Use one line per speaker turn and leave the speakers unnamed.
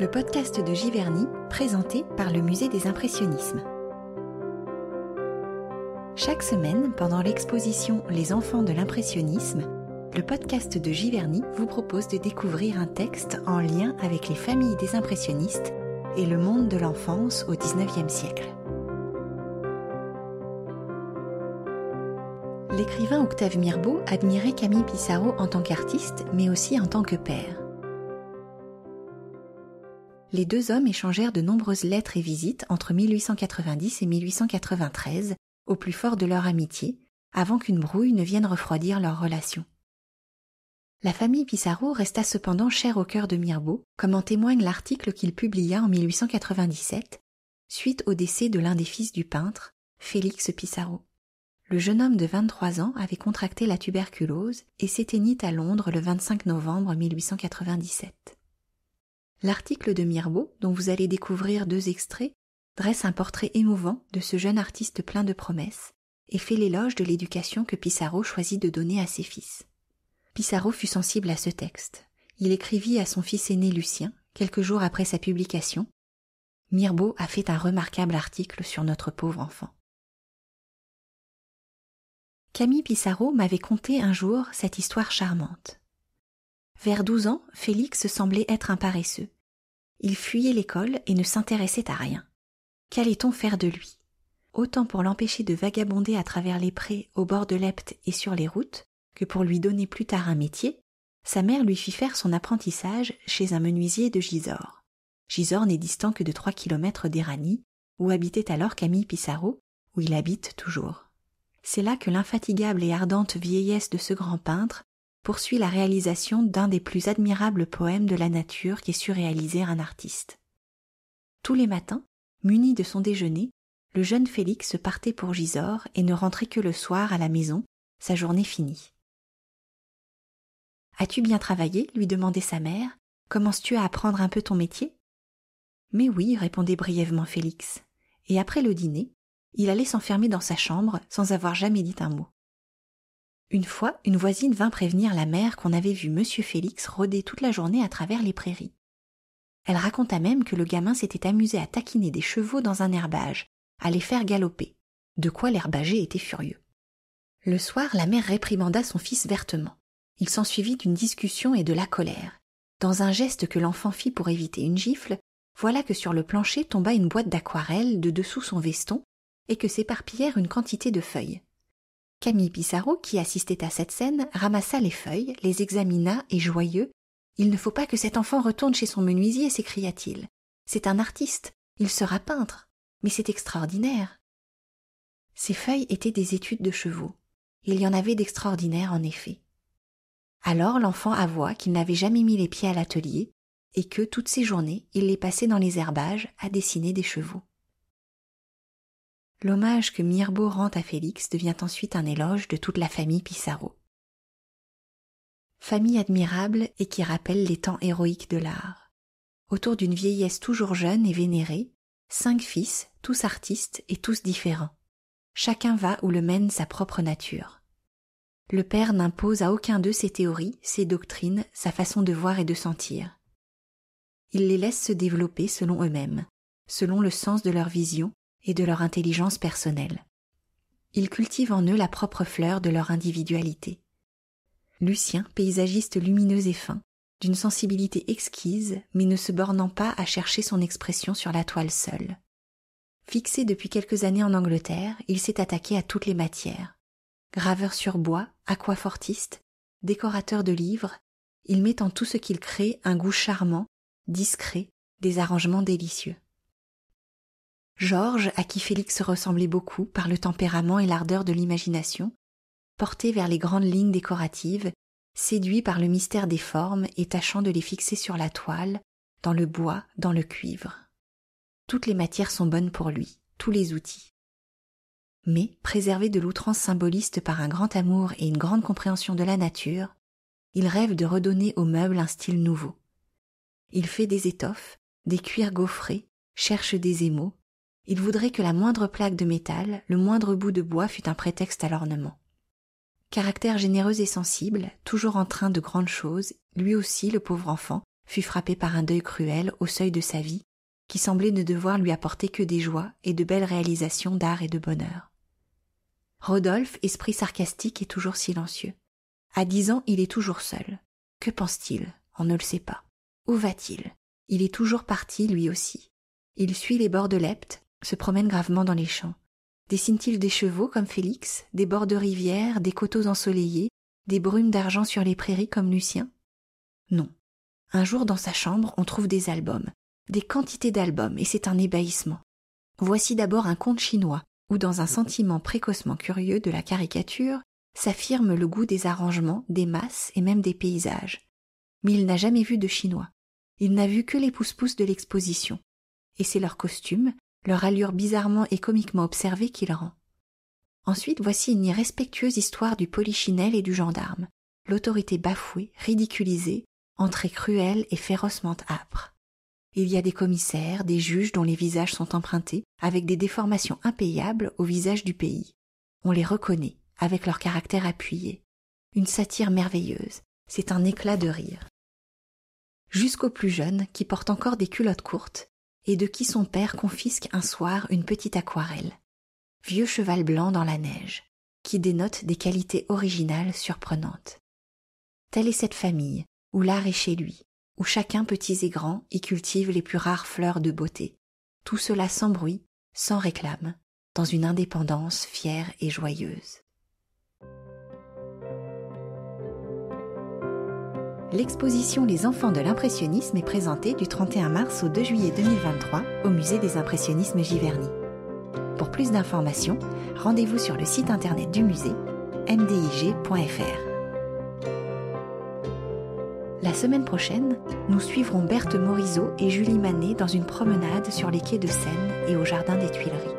le podcast de Giverny présenté par le Musée des Impressionnismes. Chaque semaine, pendant l'exposition Les enfants de l'impressionnisme, le podcast de Giverny vous propose de découvrir un texte en lien avec les familles des impressionnistes et le monde de l'enfance au XIXe siècle. L'écrivain Octave Mirbeau admirait Camille Pissarro en tant qu'artiste, mais aussi en tant que père les deux hommes échangèrent de nombreuses lettres et visites entre 1890 et 1893, au plus fort de leur amitié, avant qu'une brouille ne vienne refroidir leur relation. La famille Pissarro resta cependant chère au cœur de Mirbeau, comme en témoigne l'article qu'il publia en 1897, suite au décès de l'un des fils du peintre, Félix Pissarro. Le jeune homme de 23 ans avait contracté la tuberculose et s'éteignit à Londres le 25 novembre 1897. L'article de Mirbeau, dont vous allez découvrir deux extraits, dresse un portrait émouvant de ce jeune artiste plein de promesses et fait l'éloge de l'éducation que Pissarro choisit de donner à ses fils. Pissarro fut sensible à ce texte. Il écrivit à son fils aîné Lucien, quelques jours après sa publication, Mirbeau a fait un remarquable article sur notre pauvre enfant. Camille Pissarro m'avait conté un jour cette histoire charmante. Vers douze ans, Félix semblait être un paresseux. Il fuyait l'école et ne s'intéressait à rien. Qu'allait-on faire de lui Autant pour l'empêcher de vagabonder à travers les prés, au bord de l'Epte et sur les routes, que pour lui donner plus tard un métier, sa mère lui fit faire son apprentissage chez un menuisier de Gisors. Gisors n'est distant que de trois kilomètres d'Éragny, où habitait alors Camille Pissarro, où il habite toujours. C'est là que l'infatigable et ardente vieillesse de ce grand peintre poursuit la réalisation d'un des plus admirables poèmes de la nature qu'ait su réaliser un artiste. Tous les matins, muni de son déjeuner, le jeune Félix partait pour Gisors et ne rentrait que le soir à la maison, sa journée finie. As-tu bien travaillé lui demandait sa mère. Commences-tu à apprendre un peu ton métier Mais oui, répondait brièvement Félix. Et après le dîner, il allait s'enfermer dans sa chambre sans avoir jamais dit un mot. Une fois, une voisine vint prévenir la mère qu'on avait vu monsieur Félix rôder toute la journée à travers les prairies. Elle raconta même que le gamin s'était amusé à taquiner des chevaux dans un herbage, à les faire galoper, de quoi l'herbager était furieux. Le soir, la mère réprimanda son fils vertement. Il s'ensuivit d'une discussion et de la colère. Dans un geste que l'enfant fit pour éviter une gifle, voilà que sur le plancher tomba une boîte d'aquarelle de dessous son veston et que s'éparpillèrent une quantité de feuilles. Camille Pissarro, qui assistait à cette scène, ramassa les feuilles, les examina, et joyeux Il ne faut pas que cet enfant retourne chez son menuisier, s'écria-t-il. C'est un artiste, il sera peintre, mais c'est extraordinaire. Ces feuilles étaient des études de chevaux. Il y en avait d'extraordinaires en effet. Alors l'enfant avoua qu'il n'avait jamais mis les pieds à l'atelier et que toutes ses journées il les passait dans les herbages à dessiner des chevaux. L'hommage que Mirbeau rend à Félix devient ensuite un éloge de toute la famille Pissarro. Famille admirable et qui rappelle les temps héroïques de l'art. Autour d'une vieillesse toujours jeune et vénérée, cinq fils, tous artistes et tous différents. Chacun va où le mène sa propre nature. Le père n'impose à aucun d'eux ses théories, ses doctrines, sa façon de voir et de sentir. Il les laisse se développer selon eux-mêmes, selon le sens de leur vision et de leur intelligence personnelle. Ils cultivent en eux la propre fleur de leur individualité. Lucien, paysagiste lumineux et fin, d'une sensibilité exquise, mais ne se bornant pas à chercher son expression sur la toile seule. Fixé depuis quelques années en Angleterre, il s'est attaqué à toutes les matières. Graveur sur bois, aquafortiste, décorateur de livres, il met en tout ce qu'il crée un goût charmant, discret, des arrangements délicieux. Georges, à qui Félix ressemblait beaucoup par le tempérament et l'ardeur de l'imagination, porté vers les grandes lignes décoratives, séduit par le mystère des formes et tâchant de les fixer sur la toile, dans le bois, dans le cuivre. Toutes les matières sont bonnes pour lui, tous les outils. Mais, préservé de l'outrance symboliste par un grand amour et une grande compréhension de la nature, il rêve de redonner aux meubles un style nouveau. Il fait des étoffes, des cuirs gaufrés, cherche des émaux, il voudrait que la moindre plaque de métal, le moindre bout de bois fût un prétexte à l'ornement. Caractère généreux et sensible, toujours en train de grandes choses, lui aussi, le pauvre enfant, fut frappé par un deuil cruel au seuil de sa vie, qui semblait ne devoir lui apporter que des joies et de belles réalisations d'art et de bonheur. Rodolphe, esprit sarcastique, et toujours silencieux. À dix ans, il est toujours seul. Que pense-t-il On ne le sait pas. Où va-t-il Il est toujours parti, lui aussi. Il suit les bords de l'Epte, se promènent gravement dans les champs. Dessinent-ils des chevaux comme Félix, des bords de rivière, des coteaux ensoleillés, des brumes d'argent sur les prairies comme Lucien Non. Un jour dans sa chambre, on trouve des albums, des quantités d'albums, et c'est un ébahissement. Voici d'abord un conte chinois, où dans un sentiment précocement curieux de la caricature, s'affirme le goût des arrangements, des masses et même des paysages. Mais il n'a jamais vu de chinois. Il n'a vu que les pousse-pousse de l'exposition. Et c'est leur costume, leur allure bizarrement et comiquement observée qu'il rend. Ensuite, voici une irrespectueuse histoire du polichinelle et du gendarme, l'autorité bafouée, ridiculisée, entrée cruelle et férocement âpre. Il y a des commissaires, des juges dont les visages sont empruntés avec des déformations impayables au visage du pays. On les reconnaît, avec leur caractère appuyé. Une satire merveilleuse, c'est un éclat de rire. Jusqu'aux plus jeunes, qui portent encore des culottes courtes, et de qui son père confisque un soir une petite aquarelle, vieux cheval blanc dans la neige, qui dénote des qualités originales surprenantes. Telle est cette famille, où l'art est chez lui, où chacun petits et grands y cultive les plus rares fleurs de beauté, tout cela sans bruit, sans réclame, dans une indépendance fière et joyeuse. L'exposition Les enfants de l'impressionnisme est présentée du 31 mars au 2 juillet 2023 au musée des impressionnismes Giverny. Pour plus d'informations, rendez-vous sur le site internet du musée mdig.fr. La semaine prochaine, nous suivrons Berthe Morisot et Julie Manet dans une promenade sur les quais de Seine et au jardin des Tuileries.